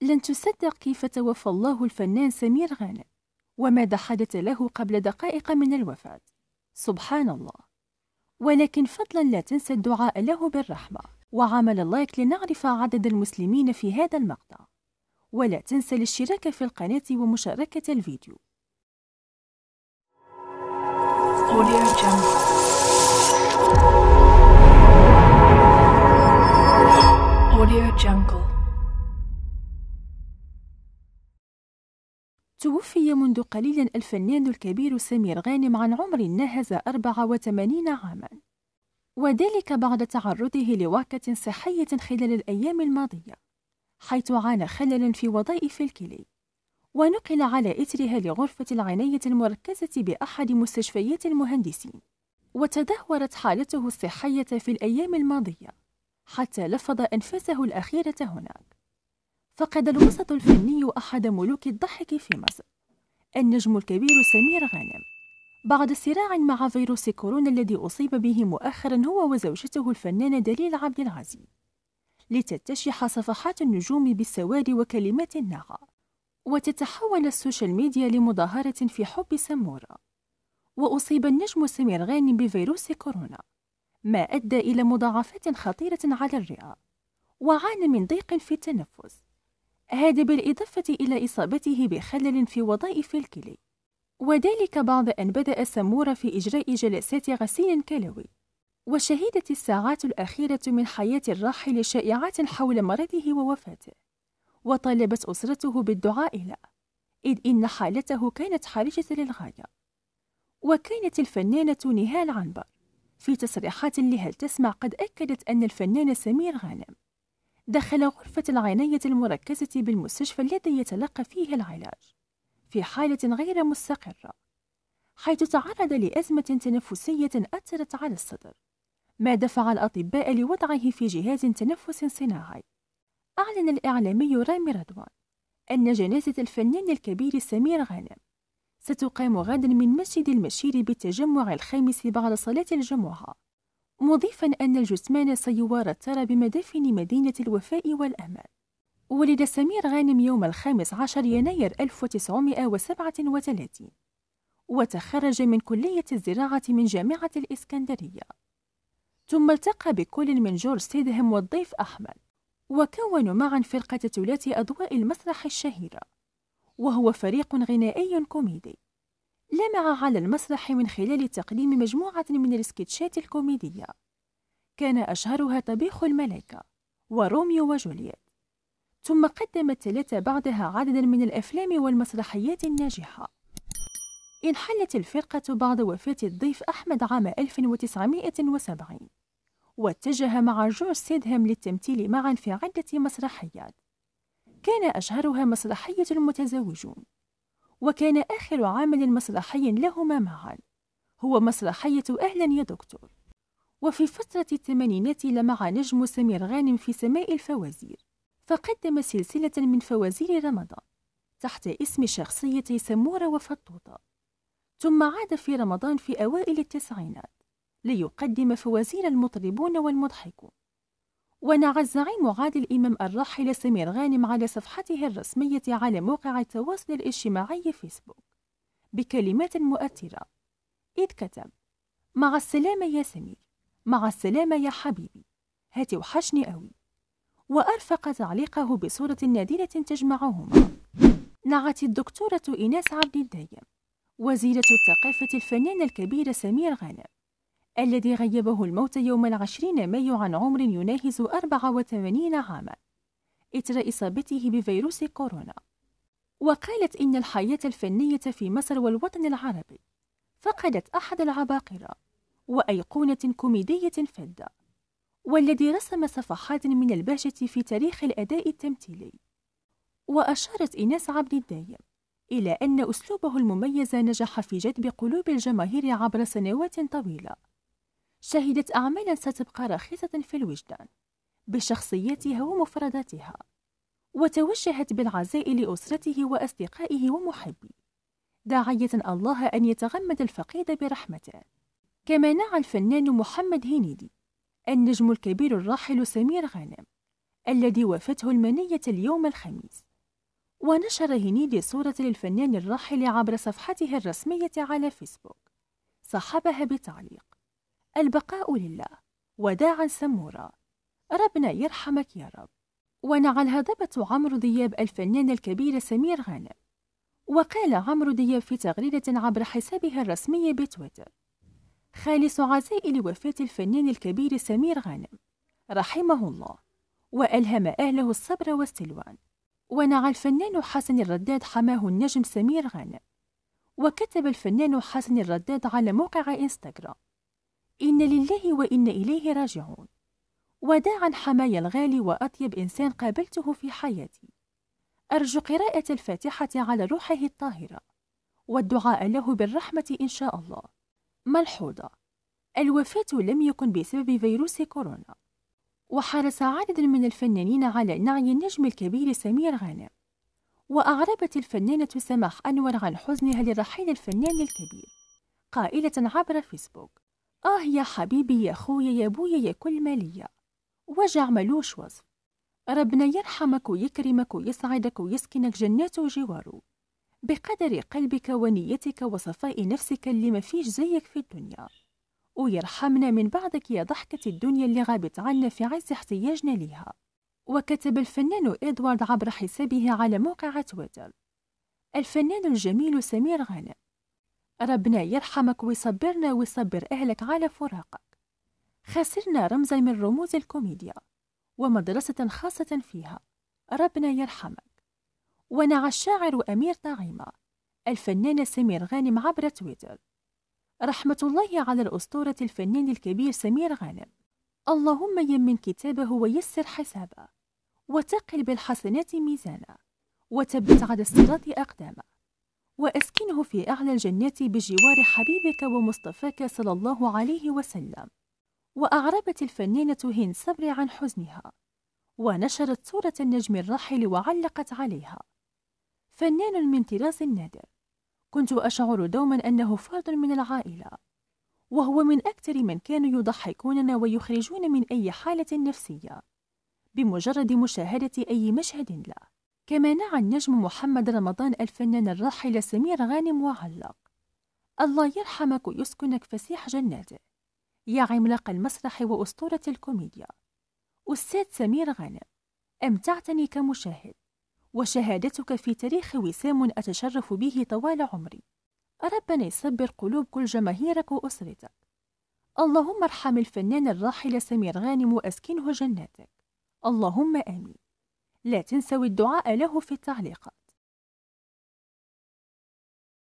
لن تصدق كيف توفى الله الفنان سمير غانم وماذا حدث له قبل دقائق من الوفاة سبحان الله ولكن فضلا لا تنسى الدعاء له بالرحمة وعمل اللايك لنعرف عدد المسلمين في هذا المقطع ولا تنسى الاشتراك في القناة ومشاركة الفيديو Audio Jungle. Audio Jungle. توفي منذ قليل الفنان الكبير سمير غانم عن عمر ناهز 84 عاما وذلك بعد تعرضه لوعكة صحية خلال الأيام الماضية حيث عانى خللا في وظائف الكلي ونقل على إثرها لغرفة العناية المركزة بأحد مستشفيات المهندسين وتدهورت حالته الصحية في الأيام الماضية حتى لفظ أنفاسه الأخيرة هناك فقد الوسط الفني أحد ملوك الضحك في مصر النجم الكبير سمير غانم بعد صراع مع فيروس كورونا الذي أصيب به مؤخرا هو وزوجته الفنانة دليل عبد العزيز لتتشح صفحات النجوم بالسواد وكلمات النغى وتتحول السوشيال ميديا لمظاهرة في حب سمورة وأصيب النجم سمير غانم بفيروس كورونا ما أدى إلى مضاعفات خطيرة على الرئة وعانى من ضيق في التنفس هذا بالإضافة إلى إصابته بخلل في وظائف الكلى وذلك بعد أن بدأ سمورة في إجراء جلسات غسيل كلوي وشهدت الساعات الأخيرة من حياة الراحل شائعات حول مرضه ووفاته وطالبت أسرته بالدعاء له إذ إن حالته كانت حرجة للغاية وكانت الفنانة نهال عنبر في تصريحات لهل تسمع قد أكدت أن الفنان سمير غانم دخل غرفة العناية المركزة بالمستشفى الذي يتلقى فيه العلاج في حالة غير مستقرة حيث تعرض لأزمة تنفسية أثرت على الصدر ما دفع الأطباء لوضعه في جهاز تنفس صناعي أعلن الإعلامي رامي رضوان أن جنازة الفنان الكبير سمير غانم ستقام غدا من مسجد المشير بالتجمع الخامس بعد صلاة الجمعة مضيفا أن الجثمان سيوارى بمدافن مدينة الوفاء والأمل ولد سمير غانم يوم الخامس عشر يناير 1937 وتخرج من كلية الزراعة من جامعة الإسكندرية ثم التقى بكل من جورج سيدهم والضيف أحمد وكونوا معا فرقة تلاتي أضواء المسرح الشهيرة وهو فريق غنائي كوميدي لمع على المسرح من خلال تقديم مجموعة من السكتشات الكوميدية كان أشهرها طبيخ الملائكة وروميو وجولييت ثم قدم الثلاثة بعدها عددا من الأفلام والمسرحيات الناجحة انحلت الفرقة بعد وفاة الضيف أحمد عام 1970 واتجه مع جورج سيدهم للتمثيل معا في عدة مسرحيات كان أشهرها مسرحية المتزوجون وكان آخر عمل مسرحي لهما معا هو مسرحية أهلا يا دكتور وفي فترة الثمانينات لمع نجم سمير غانم في سماء الفوازير فقدم سلسلة من فوازير رمضان تحت اسم شخصيتي سمورة وفطوطة ثم عاد في رمضان في أوائل التسعينات ليقدم فوازير المطربون والمضحكون ونعى الزعيم عادل الإمام الراحل سمير غانم على صفحته الرسمية على موقع التواصل الاجتماعي فيسبوك بكلمات مؤثرة إذ كتب مع السلامة يا سمير مع السلامة يا حبيبي هاتي وحشني أوي وأرفق تعليقه بصورة نادرة تجمعهما نعت الدكتورة إيناس عبد الدايم وزيرة الثقافة الفنانة الكبيرة سمير غانم الذي غيبه الموت يوم العشرين مايو عن عمر يناهز 84 عاما إثر إصابته بفيروس كورونا وقالت إن الحياة الفنية في مصر والوطن العربي فقدت أحد العباقرة وأيقونة كوميدية فذة والذي رسم صفحات من البهجة في تاريخ الأداء التمثيلي وأشارت إيناس عبد الدايم إلى أن أسلوبه المميز نجح في جذب قلوب الجماهير عبر سنوات طويلة شهدت أعمالا ستبقى رخيصة في الوجدان بشخصيتها ومفرداتها وتوجهت بالعزاء لأسرته وأصدقائه ومحبيه داعية الله أن يتغمد الفقيد برحمته كما نعى الفنان محمد هنيدي النجم الكبير الراحل سمير غانم الذي وافته المنية اليوم الخميس ونشر هنيدي صورة للفنان الراحل عبر صفحته الرسمية على فيسبوك صحبها بتعليق البقاء لله وداعا سمورا ربنا يرحمك يا رب ونعى الهضبة عمرو دياب الفنان الكبير سمير غانم وقال عمرو دياب في تغريدة عبر حسابه الرسمي بتويتر خالص عزائي لوفاة الفنان الكبير سمير غانم رحمه الله وألهم أهله الصبر والسلوان ونعى الفنان حسن الرداد حماه النجم سمير غانم وكتب الفنان حسن الرداد على موقع إنستغرام إن لله وإن إليه راجعون وداعا حمايا الغالي وأطيب إنسان قابلته في حياتي أرجو قراءة الفاتحة على روحه الطاهرة والدعاء له بالرحمة إن شاء الله ملحوظة الوفاة لم يكن بسبب فيروس كورونا وحرص عدد من الفنانين على نعي النجم الكبير سمير غانم وأعربت الفنانة سماح أنور عن حزنها لرحيل الفنان الكبير قائلة عبر فيسبوك آه يا حبيبي يا خويا يا بويا يا كل مالية وجع ملوش وصف ربنا يرحمك ويكرمك ويسعدك ويسكنك جناته وجواره بقدر قلبك ونيتك وصفاء نفسك اللي ما فيش زيك في الدنيا ويرحمنا من بعدك يا ضحكة الدنيا اللي غابت عنا في عز احتياجنا ليها وكتب الفنان إدوارد عبر حسابه على موقع تويتر الفنان الجميل سمير غانم ربنا يرحمك ويصبرنا ويصبر أهلك على فراقك خسرنا رمزا من رموز الكوميديا ومدرسة خاصة فيها ربنا يرحمك ونعى الشاعر أمير طعيمة الفنانة سمير غانم عبر تويتر رحمة الله على الأسطورة الفنان الكبير سمير غانم اللهم يمن كتابه ويسر حسابه وتقل بالحسنات ميزانه وتبت على الصراط أقدامه وأسكنه في أعلى الجنات بجوار حبيبك ومصطفاك صلى الله عليه وسلم وأعربت الفنانة هند صبري عن حزنها ونشرت صورة النجم الراحل وعلقت عليها فنان من طراز نادر كنت أشعر دوما أنه فرد من العائلة وهو من أكثر من كانوا يضحكوننا ويخرجون من أي حالة نفسية بمجرد مشاهدة أي مشهد له كما نعى النجم محمد رمضان الفنان الراحل سمير غانم وعلق الله يرحمك ويسكنك فسيح جناته يا عملاق المسرح وأسطورة الكوميديا أستاذ سمير غانم أمتعتني كمشاهد وشهادتك في تاريخ وسام أتشرف به طوال عمري ربنا يصبر قلوب كل جماهيرك وأسرتك اللهم ارحم الفنان الراحل سمير غانم وأسكنه جناتك اللهم آمين لا تنسوا الدعاء له في التعليق